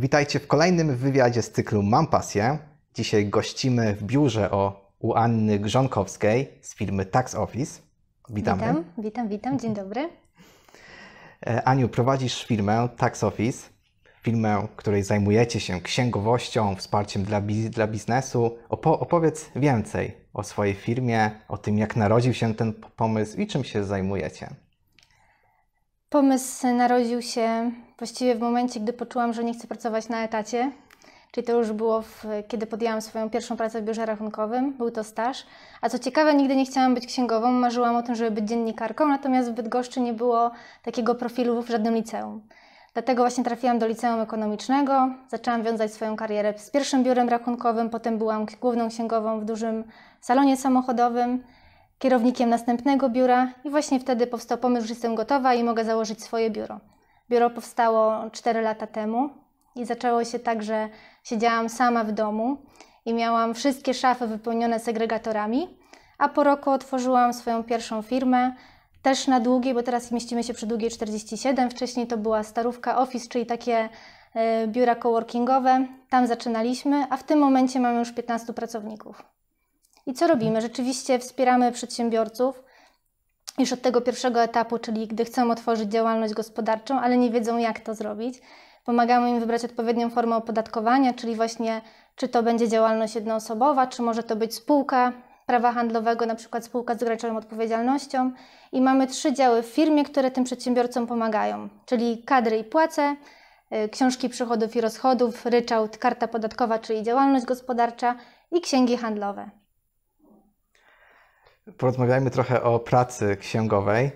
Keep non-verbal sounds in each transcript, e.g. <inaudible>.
Witajcie w kolejnym wywiadzie z cyklu Mam Pasję. Dzisiaj gościmy w biurze o, u Anny Grzonkowskiej z firmy Tax Office. Witamy. Witam, witam, witam. Dzień dobry. E, Aniu, prowadzisz firmę Tax Office, firmę, której zajmujecie się księgowością, wsparciem dla, biz dla biznesu. Opo opowiedz więcej o swojej firmie, o tym, jak narodził się ten pomysł i czym się zajmujecie. Pomysł narodził się właściwie w momencie, gdy poczułam, że nie chcę pracować na etacie. Czyli to już było, w, kiedy podjęłam swoją pierwszą pracę w biurze rachunkowym, był to staż. A co ciekawe, nigdy nie chciałam być księgową, marzyłam o tym, żeby być dziennikarką, natomiast w Bydgoszczy nie było takiego profilu w żadnym liceum. Dlatego właśnie trafiłam do liceum ekonomicznego, zaczęłam wiązać swoją karierę z pierwszym biurem rachunkowym, potem byłam główną księgową w dużym salonie samochodowym kierownikiem następnego biura i właśnie wtedy powstał pomysł, że jestem gotowa i mogę założyć swoje biuro. Biuro powstało 4 lata temu i zaczęło się tak, że siedziałam sama w domu i miałam wszystkie szafy wypełnione segregatorami, a po roku otworzyłam swoją pierwszą firmę, też na długiej, bo teraz mieścimy się przy długiej 47, wcześniej to była starówka office, czyli takie e, biura coworkingowe, tam zaczynaliśmy, a w tym momencie mamy już 15 pracowników. I co robimy? Rzeczywiście wspieramy przedsiębiorców już od tego pierwszego etapu, czyli gdy chcą otworzyć działalność gospodarczą, ale nie wiedzą jak to zrobić. Pomagamy im wybrać odpowiednią formę opodatkowania, czyli właśnie czy to będzie działalność jednoosobowa, czy może to być spółka prawa handlowego, na przykład spółka z ograniczoną odpowiedzialnością. I mamy trzy działy w firmie, które tym przedsiębiorcom pomagają, czyli kadry i płace, y, książki przychodów i rozchodów, ryczałt, karta podatkowa, czyli działalność gospodarcza i księgi handlowe. Porozmawiajmy trochę o pracy księgowej.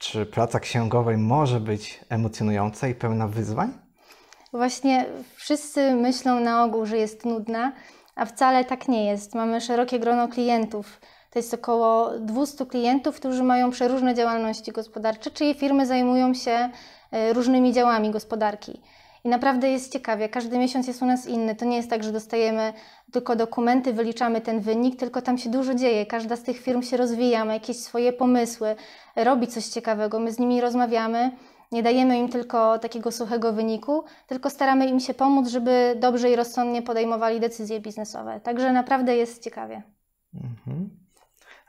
Czy praca księgowej może być emocjonująca i pełna wyzwań? Właśnie wszyscy myślą na ogół, że jest nudna, a wcale tak nie jest. Mamy szerokie grono klientów. To jest około 200 klientów, którzy mają przeróżne działalności gospodarcze, czyli firmy zajmują się e, różnymi działami gospodarki. I naprawdę jest ciekawie. Każdy miesiąc jest u nas inny. To nie jest tak, że dostajemy tylko dokumenty, wyliczamy ten wynik, tylko tam się dużo dzieje. Każda z tych firm się rozwija, ma jakieś swoje pomysły, robi coś ciekawego. My z nimi rozmawiamy. Nie dajemy im tylko takiego suchego wyniku, tylko staramy im się pomóc, żeby dobrze i rozsądnie podejmowali decyzje biznesowe. Także naprawdę jest ciekawie. Mhm.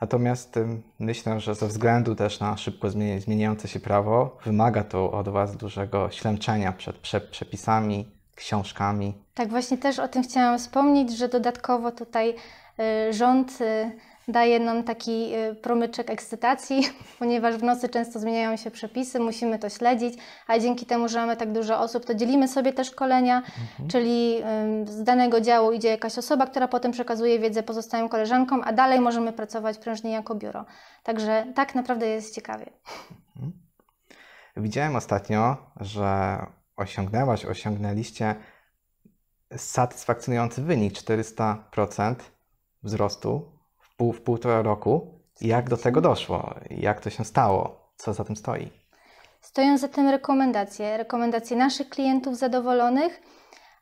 Natomiast myślę, że ze względu też na szybko zmieniające się prawo, wymaga to od Was dużego ślęczenia przed prze przepisami, książkami. Tak, właśnie też o tym chciałam wspomnieć, że dodatkowo tutaj y, rząd y, daje nam taki y, promyczek ekscytacji, <laughs> ponieważ w nocy często zmieniają się przepisy, musimy to śledzić, a dzięki temu, że mamy tak dużo osób, to dzielimy sobie te szkolenia, mhm. czyli z danego działu idzie jakaś osoba, która potem przekazuje wiedzę pozostałym koleżankom, a dalej możemy pracować prężnie jako biuro. Także tak naprawdę jest ciekawie. Mhm. Widziałem ostatnio, że osiągnęłaś, osiągnęliście satysfakcjonujący wynik 400% wzrostu pół, w półtora roku. Jak do tego doszło? Jak to się stało? Co za tym stoi? Stoją za tym rekomendacje, rekomendacje naszych klientów zadowolonych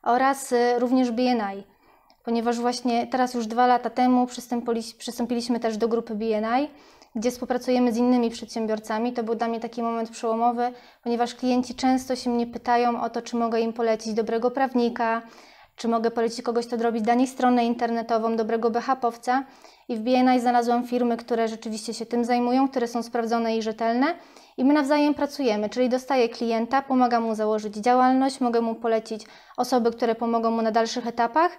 oraz y, również BNI, ponieważ właśnie teraz już dwa lata temu przystąpiliśmy też do grupy BNI, gdzie współpracujemy z innymi przedsiębiorcami. To był dla mnie taki moment przełomowy, ponieważ klienci często się mnie pytają o to, czy mogę im polecić dobrego prawnika, czy mogę polecić kogoś, to zrobić? dla nich stronę internetową, dobrego BHP-owca. I w BNI znalazłam firmy, które rzeczywiście się tym zajmują, które są sprawdzone i rzetelne. I my nawzajem pracujemy, czyli dostaję klienta, pomagam mu założyć działalność, mogę mu polecić osoby, które pomogą mu na dalszych etapach.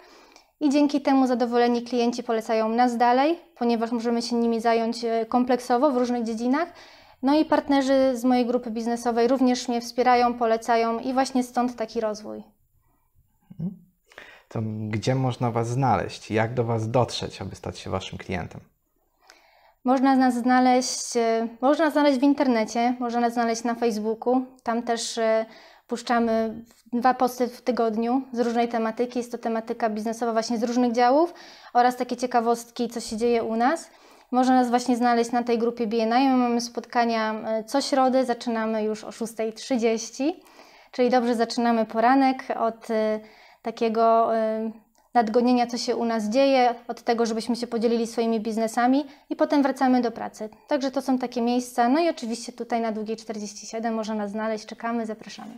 I dzięki temu zadowoleni klienci polecają nas dalej, ponieważ możemy się nimi zająć e, kompleksowo w różnych dziedzinach. No i partnerzy z mojej grupy biznesowej również mnie wspierają, polecają i właśnie stąd taki rozwój to gdzie można Was znaleźć? Jak do Was dotrzeć, aby stać się Waszym klientem? Można nas znaleźć, e, można znaleźć w internecie, można nas znaleźć na Facebooku. Tam też e, puszczamy dwa posty w tygodniu z różnej tematyki. Jest to tematyka biznesowa właśnie z różnych działów oraz takie ciekawostki, co się dzieje u nas. Można nas właśnie znaleźć na tej grupie BNI. My mamy spotkania e, co środę, zaczynamy już o 6.30, czyli dobrze zaczynamy poranek od takiego y, nadgonienia, co się u nas dzieje, od tego, żebyśmy się podzielili swoimi biznesami i potem wracamy do pracy. Także to są takie miejsca. No i oczywiście tutaj na Długiej 47 można nas znaleźć. Czekamy, zapraszamy.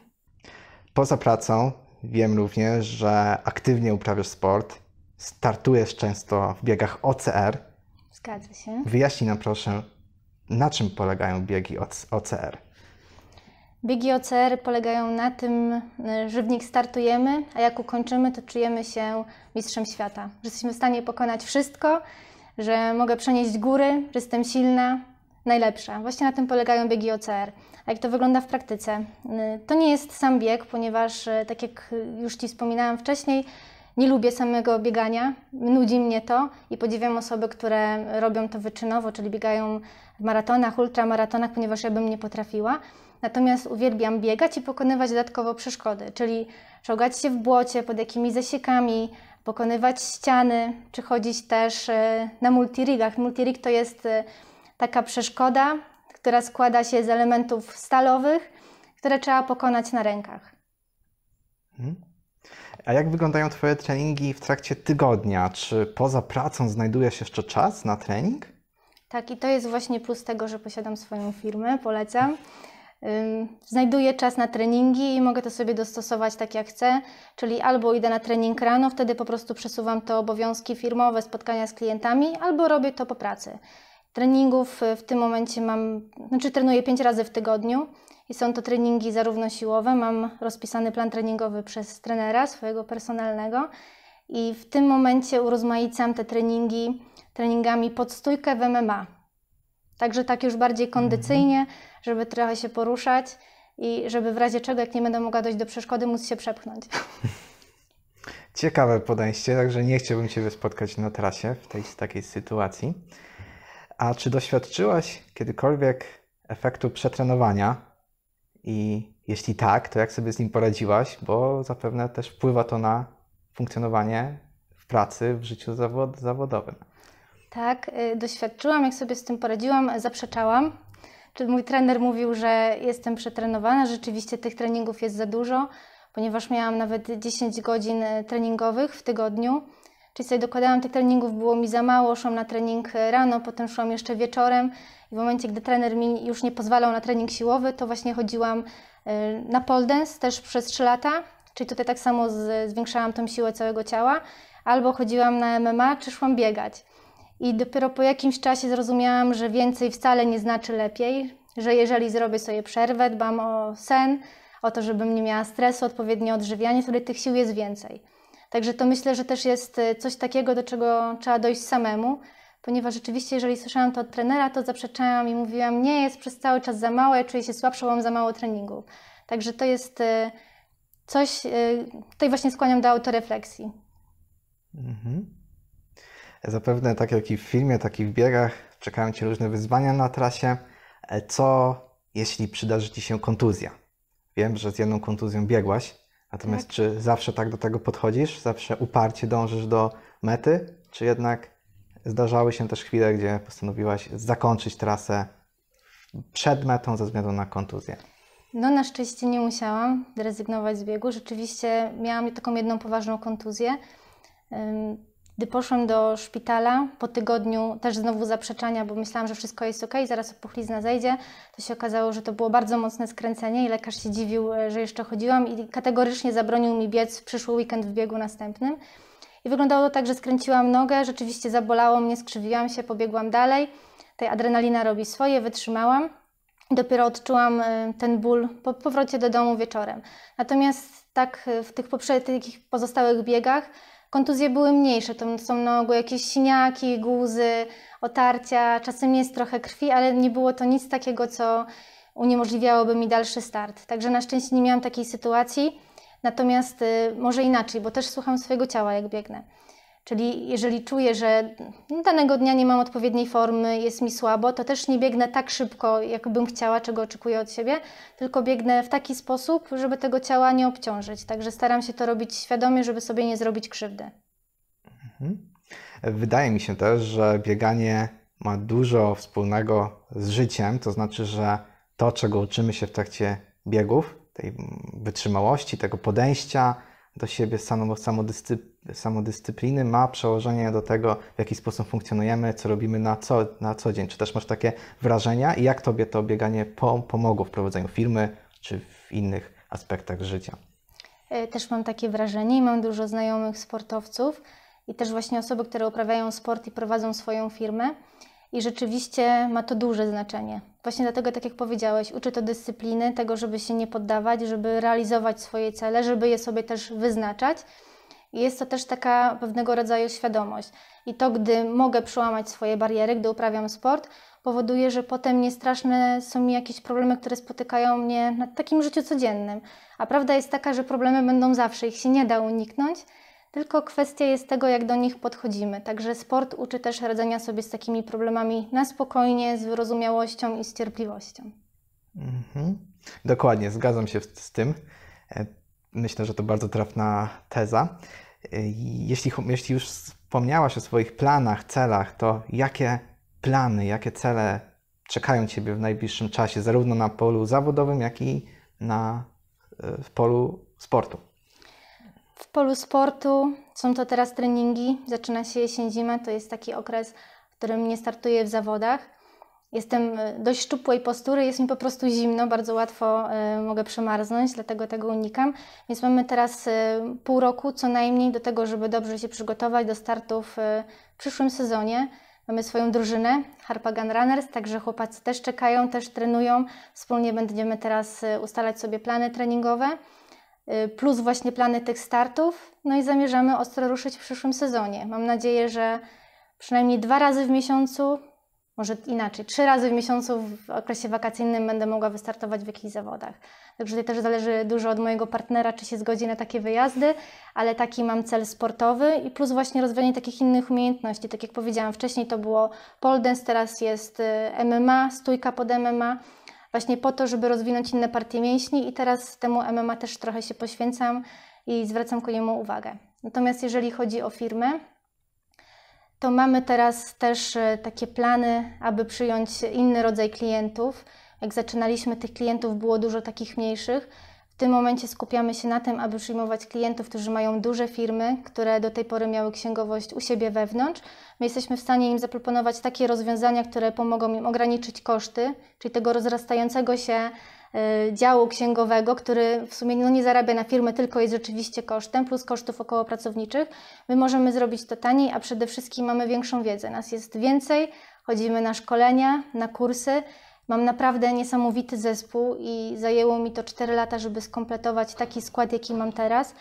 Poza pracą wiem również, że aktywnie uprawiasz sport. Startujesz często w biegach OCR. Zgadza się. Wyjaśnij nam proszę, na czym polegają biegi OCR. Biegi OCR polegają na tym, y, że w nich startujemy, a jak ukończymy, to czujemy się mistrzem świata. Że jesteśmy w stanie pokonać wszystko, że mogę przenieść góry, że jestem silna, najlepsza. Właśnie na tym polegają biegi OCR. A jak to wygląda w praktyce? Y, to nie jest sam bieg, ponieważ, y, tak jak już Ci wspominałam wcześniej, nie lubię samego biegania, nudzi mnie to i podziwiam osoby, które robią to wyczynowo, czyli biegają w maratonach, ultramaratonach, ponieważ ja bym nie potrafiła. Natomiast uwielbiam biegać i pokonywać dodatkowo przeszkody, czyli czołgać się w błocie pod jakimiś zasiekami, pokonywać ściany, czy chodzić też y, na multirigach. Multirig to jest y, taka przeszkoda, która składa się z elementów stalowych, które trzeba pokonać na rękach. Mhm. A jak wyglądają Twoje treningi w trakcie tygodnia? Czy poza pracą znajduje się jeszcze czas na trening? Tak, i to jest właśnie plus tego, że posiadam swoją firmę, polecam znajduję czas na treningi i mogę to sobie dostosować tak jak chcę, czyli albo idę na trening rano, wtedy po prostu przesuwam te obowiązki firmowe, spotkania z klientami, albo robię to po pracy. Treningów y, w tym momencie mam, znaczy trenuję 5 razy w tygodniu i są to treningi zarówno siłowe, mam rozpisany plan treningowy przez trenera swojego personalnego i w tym momencie urozmaicam te treningi treningami pod stójkę w MMA. Także tak już bardziej mhm. kondycyjnie, żeby trochę się poruszać i żeby w razie czego, jak nie będę mogła dojść do przeszkody, móc się przepchnąć. <laughs> Ciekawe podejście, także nie chciałbym Ciebie spotkać na trasie w tej takiej sytuacji. A czy doświadczyłaś kiedykolwiek efektu przetrenowania? I jeśli tak, to jak sobie z nim poradziłaś? Bo zapewne też wpływa to na funkcjonowanie w pracy, w życiu zawod zawodowym. Tak, y, doświadczyłam, jak sobie z tym poradziłam, zaprzeczałam. Czy mój trener mówił, że jestem przetrenowana, rzeczywiście tych treningów jest za dużo, ponieważ miałam nawet 10 godzin y, treningowych w tygodniu. Czyli sobie dokładałam tych treningów, było mi za mało, szłam na trening y, rano, potem szłam jeszcze wieczorem i w momencie, gdy trener mi już nie pozwalał na trening siłowy, to właśnie chodziłam na pole dance też przez 3 lata, czyli tutaj tak samo zwiększałam tą siłę całego ciała, albo chodziłam na MMA, czy szłam biegać. I dopiero po jakimś czasie zrozumiałam, że więcej wcale nie znaczy lepiej, że jeżeli zrobię sobie przerwę, dbam o sen, o to, żebym nie miała stresu, odpowiednie odżywianie, wtedy tych sił jest więcej. Także to myślę, że też jest y, coś takiego, do czego trzeba dojść samemu, ponieważ rzeczywiście, jeżeli słyszałam to od trenera, to zaprzeczałam i mówiłam, nie, jest przez cały czas za mało, ja czuję się słabsza, mam za mało treningu. Także to jest y, coś, y, tutaj właśnie skłaniam do autorefleksji. Mhm. Zapewne tak jak i w filmie, tak i w biegach czekają Cię różne wyzwania na trasie. Co jeśli przydarzy Ci się kontuzja? Wiem, że z jedną kontuzją biegłaś, natomiast tak. czy zawsze tak do tego podchodzisz? Zawsze uparcie dążysz do mety? Czy jednak zdarzały się też chwile, gdzie postanowiłaś zakończyć trasę przed metą ze względu na kontuzję? No, na szczęście nie musiałam rezygnować z biegu. Rzeczywiście miałam taką jedną poważną kontuzję. Gdy poszłam do szpitala, po tygodniu też znowu zaprzeczania, bo myślałam, że wszystko jest ok, zaraz opuchlizna zejdzie, to się okazało, że to było bardzo mocne skręcenie i lekarz się dziwił, e, że jeszcze chodziłam i kategorycznie zabronił mi biec w przyszły weekend w biegu następnym. I wyglądało to tak, że skręciłam nogę, rzeczywiście zabolało mnie, skrzywiłam się, pobiegłam dalej. Tej adrenalina robi swoje, wytrzymałam. Dopiero odczułam e, ten ból po powrocie do domu wieczorem. Natomiast tak e, w tych, tych pozostałych biegach Kontuzje były mniejsze, to są na ogół jakieś siniaki, guzy, otarcia, czasem jest trochę krwi, ale nie było to nic takiego, co uniemożliwiałoby mi dalszy start. Także na szczęście nie miałam takiej sytuacji, natomiast y, może inaczej, bo też słucham swojego ciała, jak biegnę. Czyli jeżeli czuję, że danego dnia nie mam odpowiedniej formy, jest mi słabo, to też nie biegnę tak szybko, jakbym chciała, czego oczekuję od siebie, tylko biegnę w taki sposób, żeby tego ciała nie obciążyć. Także staram się to robić świadomie, żeby sobie nie zrobić krzywdy. Mhm. Wydaje mi się też, że bieganie ma dużo wspólnego z życiem, to znaczy, że to, czego uczymy się w trakcie biegów, tej wytrzymałości, tego podejścia do siebie, samodyscypliny, samodyscypliny ma przełożenie do tego, w jaki sposób funkcjonujemy, co robimy na co, na co dzień. Czy też masz takie wrażenia i jak tobie to bieganie pomogło w prowadzeniu firmy czy w innych aspektach życia? E, też mam takie wrażenie i mam dużo znajomych sportowców i też właśnie osoby, które uprawiają sport i prowadzą swoją firmę. I rzeczywiście ma to duże znaczenie. Właśnie dlatego, tak jak powiedziałeś, uczy to dyscypliny, tego, żeby się nie poddawać, żeby realizować swoje cele, żeby je sobie też wyznaczać jest to też taka pewnego rodzaju świadomość. I to, gdy mogę przełamać swoje bariery, gdy uprawiam sport, powoduje, że potem niestraszne są mi jakieś problemy, które spotykają mnie na takim życiu codziennym. A prawda jest taka, że problemy będą zawsze, ich się nie da uniknąć, tylko kwestia jest tego, jak do nich podchodzimy. Także sport uczy też radzenia sobie z takimi problemami na spokojnie, z wyrozumiałością i z cierpliwością. Mhm. Dokładnie, zgadzam się z tym. E, Myślę, że to bardzo trafna teza. Y, jeśli, jeśli już wspomniałaś o swoich planach, celach, to jakie plany, jakie cele czekają Ciebie w najbliższym czasie, zarówno na polu zawodowym, jak i na, y, w polu sportu? W polu sportu są to teraz treningi, zaczyna się jesień, zima, to jest taki okres, w którym nie startuję w zawodach Jestem e, dość szczupłej postury, jest mi po prostu zimno, bardzo łatwo e, mogę przemarznąć, dlatego tego unikam. Więc mamy teraz e, pół roku co najmniej do tego, żeby dobrze się przygotować do startów w przyszłym sezonie. Mamy swoją drużynę Harpagan Runners, także chłopacy też czekają, też trenują. Wspólnie będziemy teraz ustalać sobie plany treningowe, plus właśnie plany tych startów. No i zamierzamy ostro ruszyć w przyszłym sezonie. Mam nadzieję, że przynajmniej dwa razy w miesiącu może inaczej, trzy razy w miesiącu w okresie wakacyjnym będę mogła wystartować w jakichś zawodach. Także tutaj też zależy dużo od mojego partnera, czy się zgodzi na takie wyjazdy, ale taki mam cel sportowy i plus właśnie rozwijanie takich innych umiejętności. Tak jak powiedziałam wcześniej, to było pole dance, teraz jest y, MMA, stójka pod MMA, właśnie po to, żeby rozwinąć inne partie mięśni i teraz temu MMA też trochę się poświęcam i zwracam ku niemu uwagę. Natomiast jeżeli chodzi o firmę, to mamy teraz też e, takie plany, aby przyjąć inny rodzaj klientów. Jak zaczynaliśmy, tych klientów było dużo takich mniejszych w tym momencie skupiamy się na tym, aby przyjmować klientów, którzy mają duże firmy, które do tej pory miały księgowość u siebie wewnątrz. My jesteśmy w stanie im zaproponować takie rozwiązania, które pomogą im ograniczyć koszty, czyli tego rozrastającego się y, działu księgowego, który w sumie no nie zarabia na firmę, tylko jest rzeczywiście kosztem, plus kosztów około pracowniczych. My możemy zrobić to taniej, a przede wszystkim mamy większą wiedzę. Nas jest więcej, chodzimy na szkolenia, na kursy Mam naprawdę niesamowity zespół i zajęło mi to 4 lata, żeby skompletować taki skład, jaki mam teraz.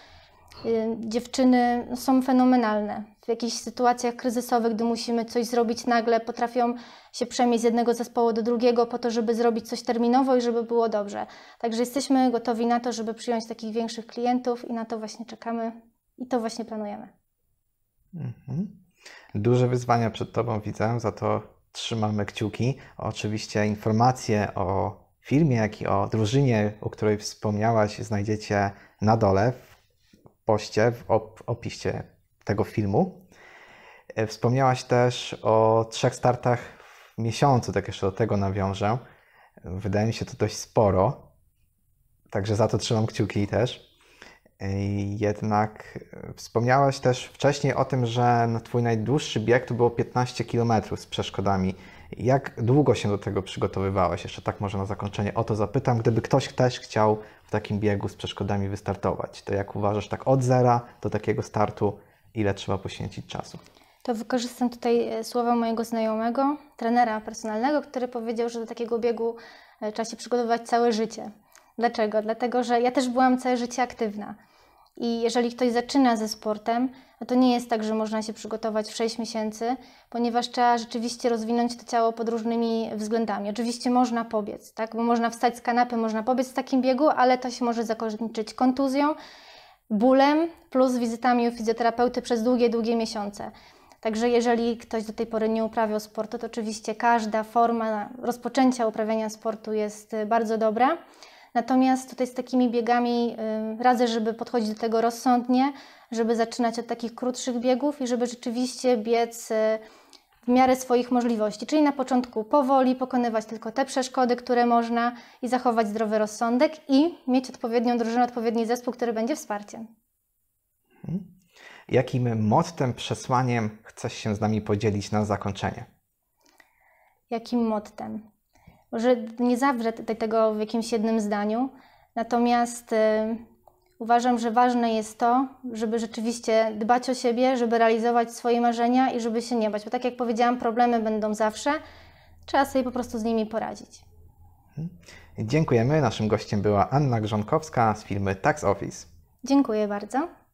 Y, dziewczyny są fenomenalne. W jakichś sytuacjach kryzysowych, gdy musimy coś zrobić nagle, potrafią się przemieść z jednego zespołu do drugiego po to, żeby zrobić coś terminowo i żeby było dobrze. Także jesteśmy gotowi na to, żeby przyjąć takich większych klientów i na to właśnie czekamy i to właśnie planujemy. Mhm. Duże wyzwania przed Tobą widzę, za to Trzymamy kciuki. Oczywiście informacje o filmie, jak i o drużynie, o której wspomniałaś, znajdziecie na dole w poście, w op opisie tego filmu. E, wspomniałaś też o trzech startach w miesiącu, tak jeszcze do tego nawiążę. Wydaje mi się to dość sporo, także za to trzymam kciuki też. Jednak e, wspomniałeś też wcześniej o tym, że na no, Twój najdłuższy bieg to było 15 km z przeszkodami. Jak długo się do tego przygotowywałeś? Jeszcze tak może na zakończenie o to zapytam. Gdyby ktoś też chciał w takim biegu z przeszkodami wystartować, to jak uważasz tak od zera do takiego startu, ile trzeba poświęcić czasu? To wykorzystam tutaj e, słowa mojego znajomego, trenera personalnego, który powiedział, że do takiego biegu e, trzeba się przygotowywać całe życie. Dlaczego? Dlatego, że ja też byłam całe życie aktywna. I jeżeli ktoś zaczyna ze sportem, no to nie jest tak, że można się przygotować w 6 miesięcy, ponieważ trzeba rzeczywiście rozwinąć to ciało pod różnymi względami. Oczywiście można pobiec, tak? bo można wstać z kanapy, można pobiec w takim biegu, ale to się może zakończyć kontuzją, bólem plus wizytami u fizjoterapeuty przez długie, długie miesiące. Także jeżeli ktoś do tej pory nie uprawiał sportu, to oczywiście każda forma rozpoczęcia uprawiania sportu jest bardzo dobra. Natomiast tutaj z takimi biegami y, radzę, żeby podchodzić do tego rozsądnie, żeby zaczynać od takich krótszych biegów i żeby rzeczywiście biec y, w miarę swoich możliwości. Czyli na początku powoli pokonywać tylko te przeszkody, które można i zachować zdrowy rozsądek i mieć odpowiednią drużynę, odpowiedni zespół, który będzie wsparciem. Mhm. Jakim mottem, przesłaniem chcesz się z nami podzielić na zakończenie? Jakim mottem? Może nie zawrę tego w jakimś jednym zdaniu, natomiast y, uważam, że ważne jest to, żeby rzeczywiście dbać o siebie, żeby realizować swoje marzenia i żeby się nie bać, bo tak jak powiedziałam, problemy będą zawsze, trzeba sobie po prostu z nimi poradzić. Mhm. Dziękujemy. Naszym gościem była Anna Grzonkowska z firmy Tax Office. Dziękuję bardzo.